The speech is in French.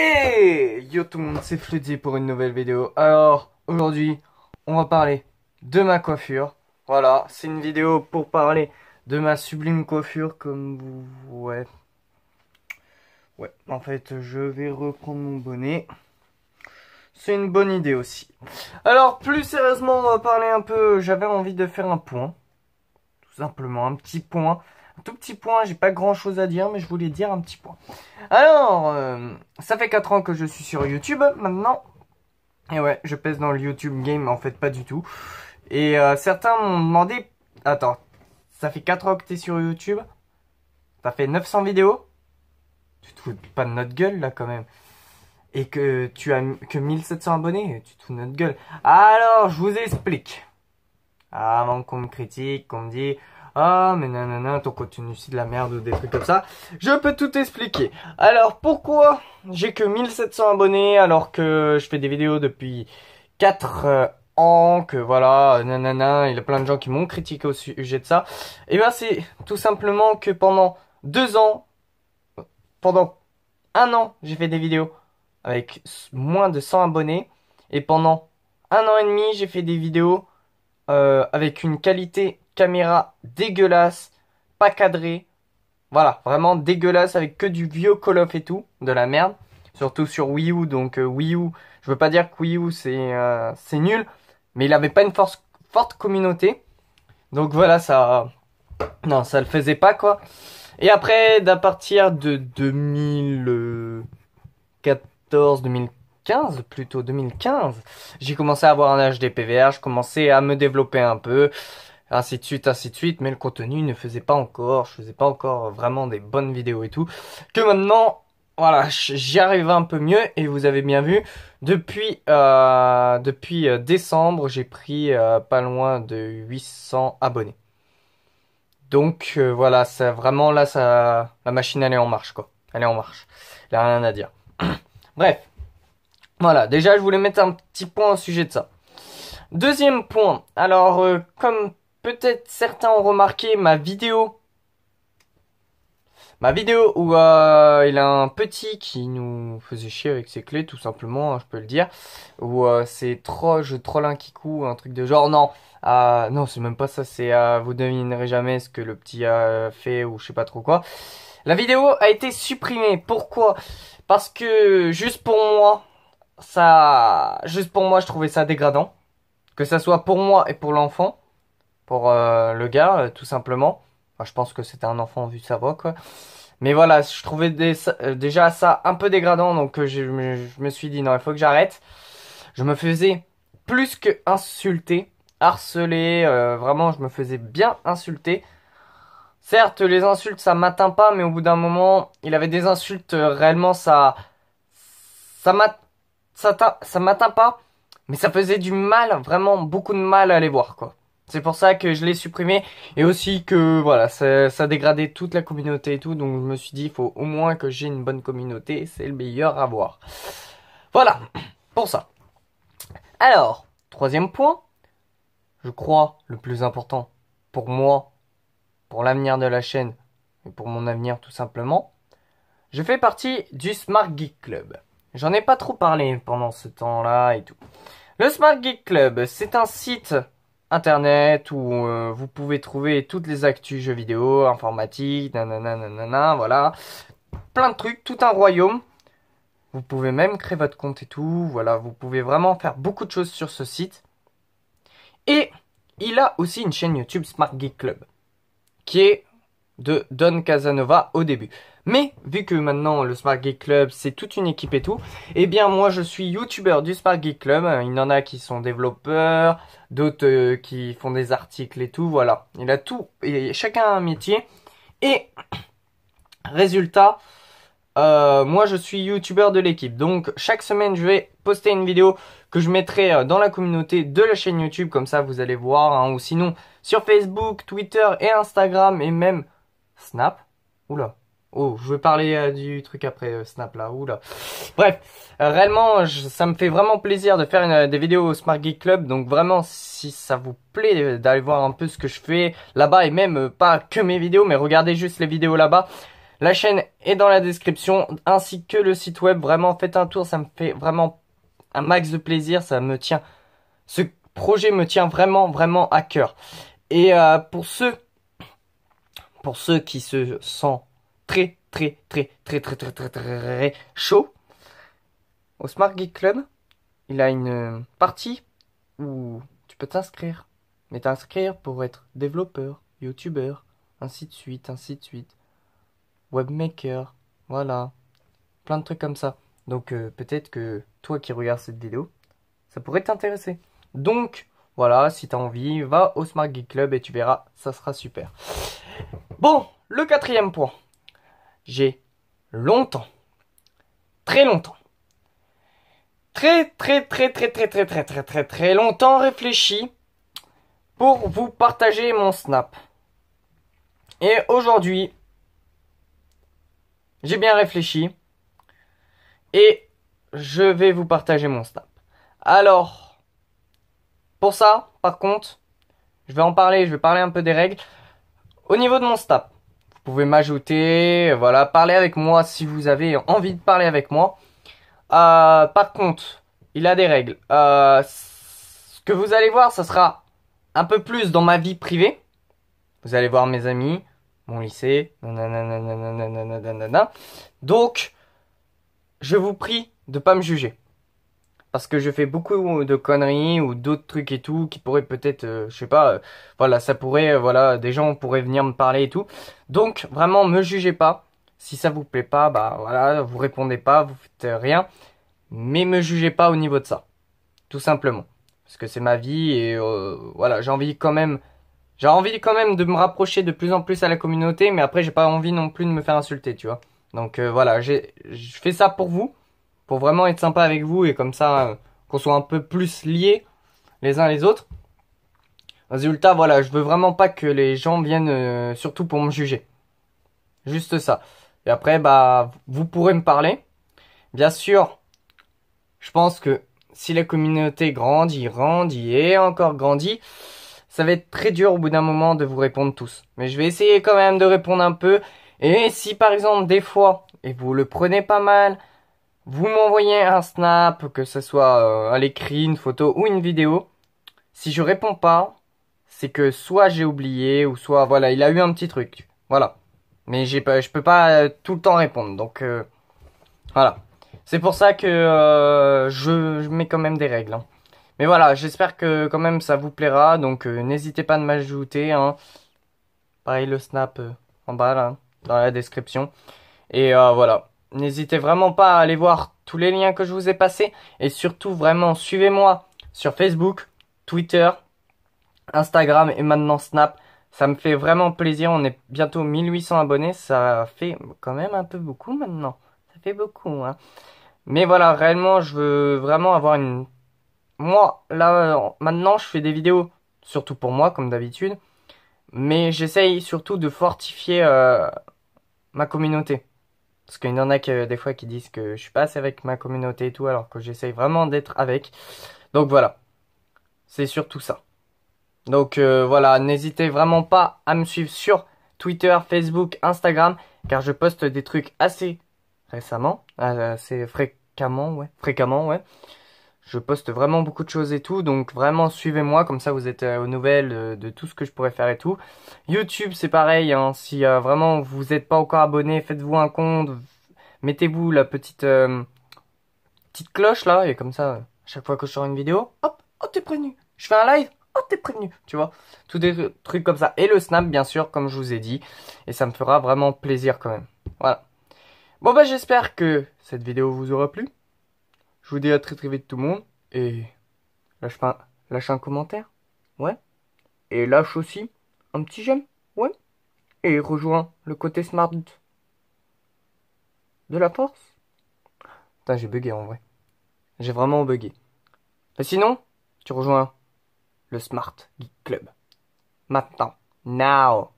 Hey Yo tout le monde, c'est Floody pour une nouvelle vidéo. Alors, aujourd'hui, on va parler de ma coiffure. Voilà, c'est une vidéo pour parler de ma sublime coiffure, comme vous... Ouais. Ouais, en fait, je vais reprendre mon bonnet. C'est une bonne idée aussi. Alors, plus sérieusement, on va parler un peu... J'avais envie de faire un point. Tout simplement, un petit point petit point, j'ai pas grand chose à dire, mais je voulais dire un petit point. Alors, euh, ça fait quatre ans que je suis sur YouTube maintenant. Et ouais, je pèse dans le YouTube game, en fait pas du tout. Et euh, certains m'ont demandé, attends, ça fait 4 ans que t'es sur YouTube T'as fait 900 vidéos Tu te fous pas de notre gueule là quand même et que tu as que 1700 abonnés, tu te fous de notre gueule. Alors, je vous explique avant qu'on me critique, qu'on me dit ah, mais nanana, ton contenu c'est de la merde ou des trucs comme ça. Je peux tout expliquer. Alors, pourquoi j'ai que 1700 abonnés alors que je fais des vidéos depuis 4 euh, ans, que voilà, nanana, il y a plein de gens qui m'ont critiqué au sujet de ça. Et eh bien, c'est tout simplement que pendant 2 ans, pendant 1 an, j'ai fait des vidéos avec moins de 100 abonnés. Et pendant 1 an et demi, j'ai fait des vidéos euh, avec une qualité caméra dégueulasse, pas cadrée. Voilà, vraiment dégueulasse avec que du vieux Call of et tout, de la merde. Surtout sur Wii U, donc euh, Wii U, je veux pas dire que Wii U euh, c'est nul, mais il avait pas une force, forte communauté. Donc voilà, ça. non, ça le faisait pas quoi. Et après, d'à partir de 2014, 2015, plutôt, 2015, j'ai commencé à avoir un HDPVR, PVR, je commençais à me développer un peu, ainsi de suite, ainsi de suite, mais le contenu ne faisait pas encore, je faisais pas encore vraiment des bonnes vidéos et tout, que maintenant, voilà, j'y arrive un peu mieux, et vous avez bien vu, depuis, euh, depuis euh, décembre, j'ai pris euh, pas loin de 800 abonnés. Donc voilà, c'est vraiment là ça la machine elle est en marche quoi. Elle est en marche. Il a rien à dire. Bref, voilà, déjà je voulais mettre un petit point au sujet de ça. Deuxième point, alors euh, comme peut-être certains ont remarqué ma vidéo, ma vidéo où euh, il a un petit qui nous faisait chier avec ses clés tout simplement, hein, je peux le dire, Ou euh, c'est trop je troll un kikou, un truc de genre, non, non c'est même pas ça, c'est vous devinerez jamais ce que le petit a fait ou je sais pas trop quoi. La vidéo a été supprimée, pourquoi Parce que juste pour moi, ça, juste pour moi, je trouvais ça dégradant. Que ça soit pour moi et pour l'enfant, pour euh, le gars, euh, tout simplement. Enfin, je pense que c'était un enfant vu sa voix, quoi. Mais voilà, je trouvais des, euh, déjà ça un peu dégradant, donc je, je, me suis dit, non, il faut que j'arrête. Je me faisais plus que insulter, harceler, vraiment, je me faisais bien insulter. Certes, les insultes, ça m'atteint pas, mais au bout d'un moment, il avait des insultes, réellement, ça... Ça m'atteint ça, ça m'atteint pas, mais ça faisait du mal, vraiment beaucoup de mal à les voir, quoi. C'est pour ça que je l'ai supprimé et aussi que voilà, ça, ça, dégradait toute la communauté et tout. Donc je me suis dit, il faut au moins que j'ai une bonne communauté, c'est le meilleur à voir. Voilà, pour ça. Alors, troisième point, je crois le plus important pour moi, pour l'avenir de la chaîne et pour mon avenir tout simplement, je fais partie du Smart Geek Club. J'en ai pas trop parlé pendant ce temps-là et tout. Le Smart Geek Club, c'est un site internet où euh, vous pouvez trouver toutes les actus jeux vidéo, informatique, nanana, nanana, voilà. Plein de trucs, tout un royaume. Vous pouvez même créer votre compte et tout. Voilà, vous pouvez vraiment faire beaucoup de choses sur ce site. Et il a aussi une chaîne YouTube Smart Geek Club, qui est de Don Casanova au début. Mais vu que maintenant le Smart Geek Club c'est toute une équipe et tout, eh bien moi je suis youtubeur du Smart Geek Club, il y en a qui sont développeurs, d'autres euh, qui font des articles et tout, voilà. Il a tout, et chacun a un métier. Et résultat, euh, moi je suis youtubeur de l'équipe. Donc chaque semaine je vais poster une vidéo que je mettrai euh, dans la communauté de la chaîne YouTube, comme ça vous allez voir, hein. ou sinon sur Facebook, Twitter et Instagram et même Snap. Oula. Oh, je vais parler euh, du truc après euh, Snap là, oula. Bref, euh, réellement, ça me fait vraiment plaisir de faire des vidéos au Smart Geek Club. Donc vraiment, si ça vous plaît d'aller voir un peu ce que je fais là-bas et même pas que mes vidéos, mais regardez juste les vidéos là-bas. La chaîne est dans la description ainsi que le site web. Vraiment, faites un tour, ça me fait vraiment un max de plaisir. Ça me tient, ce projet me tient vraiment, vraiment à cœur. Et pour ceux pour ceux qui se sentent très, très, très, très, très, très, très, très, chaud, au Smart Geek Club, il a une partie où tu peux t'inscrire. Mais t'inscrire pour être développeur, youtubeur, ainsi de suite, ainsi de suite. Webmaker, voilà. Plein de trucs comme ça. Donc euh, peut-être que toi qui regardes cette vidéo, ça pourrait t'intéresser. Donc voilà, si t'as envie, va au Smart Geek Club et tu verras, ça sera super. Bon, le quatrième point. J'ai longtemps, très longtemps, très très très très très très très très très très longtemps réfléchi pour vous partager mon snap. Et aujourd'hui, j'ai bien réfléchi et je vais vous partager mon snap. Alors, pour ça, par contre, je vais en parler, je vais parler un peu des règles. Au niveau de mon staff, vous pouvez m'ajouter, voilà, parler avec moi si vous avez envie de parler avec moi. Euh, par contre, il a des règles. Euh, ce que vous allez voir, ça sera un peu plus dans ma vie privée. Vous allez voir mes amis, mon lycée, Donc, je vous prie de pas me juger parce que je fais beaucoup de conneries ou d'autres trucs et tout qui pourraient peut-être, euh, je sais pas, euh, voilà, ça pourrait, euh, voilà, des gens pourraient venir me parler et tout. Donc vraiment, me jugez pas. Si ça vous plaît pas, bah voilà, vous répondez pas, vous faites rien, mais me jugez pas au niveau de ça, tout simplement, parce que c'est ma vie et voilà, j'ai envie quand même, j'ai envie quand même de me rapprocher de plus en plus à la communauté, mais après j'ai pas envie non plus de me faire insulter, tu vois. Donc voilà, je fais ça pour vous pour vraiment être sympa avec vous et comme ça euh, qu'on soit un peu plus liés les uns les autres. Résultat, voilà, je veux vraiment pas que les gens viennent euh, surtout pour me juger. Juste ça. Et après, bah, vous pourrez me parler. Bien sûr, je pense que si la communauté grandit, grandit et encore grandit, ça va être très dur au bout d'un moment de vous répondre tous. Mais je vais essayer quand même de répondre un peu. Et si par exemple des fois, et vous le prenez pas mal, vous m'envoyez un snap, que ce soit euh, à l'écrit, une photo ou une vidéo. Si je réponds pas, c'est que soit j'ai oublié ou soit voilà, il a eu un petit truc. Voilà. Mais j'ai pas je peux pas euh, tout le temps répondre. Donc euh, voilà. C'est pour ça que je, mets quand même des règles. Hein. Mais voilà, j'espère que quand même ça vous plaira. Donc n'hésitez pas de m'ajouter. Hein. Pareil le snap en bas là, dans la description. Et voilà. N'hésitez vraiment pas à aller voir tous les liens que je vous ai passés et surtout vraiment suivez-moi sur Facebook, Twitter, Instagram et maintenant Snap. Ça me fait vraiment plaisir, on est bientôt 1800 abonnés, ça fait quand même un peu beaucoup maintenant. Ça fait beaucoup hein. Mais voilà, réellement, je veux vraiment avoir une moi là maintenant, je fais des vidéos surtout pour moi comme d'habitude, mais j'essaye surtout de fortifier euh, ma communauté. Parce qu'il y en a que, des fois qui disent que je suis pas assez avec ma communauté et tout, alors que j'essaye vraiment d'être avec. Donc voilà, c'est surtout ça. Donc euh, voilà, n'hésitez vraiment pas à me suivre sur Twitter, Facebook, Instagram, car je poste des trucs assez récemment, euh, assez fréquemment, ouais, fréquemment, ouais je poste vraiment beaucoup de choses et tout, donc vraiment suivez-moi, comme ça vous êtes euh, aux nouvelles euh, de tout ce que je pourrais faire et tout. YouTube, c'est pareil, hein, si euh, vraiment vous n'êtes pas encore abonné, faites-vous un compte, mettez-vous la petite petite cloche là, et comme ça, chaque fois que je sors une vidéo, hop, oh t'es prévenu, je fais un live, oh t'es prévenu, tu vois, tous des trucs comme ça. Et le snap, bien sûr, comme je vous ai dit, et ça me fera vraiment plaisir quand même, voilà. Bon bah j'espère que cette vidéo vous aura plu. Je vous dis à très très vite tout le monde. Et lâche, pas, lâche un commentaire. Ouais. Et lâche aussi un petit j'aime. Ouais. Et rejoins le côté smart de la force. Putain, j'ai bugué en vrai. J'ai vraiment bugué. Mais sinon, tu rejoins le Smart Geek Club. Maintenant. Now.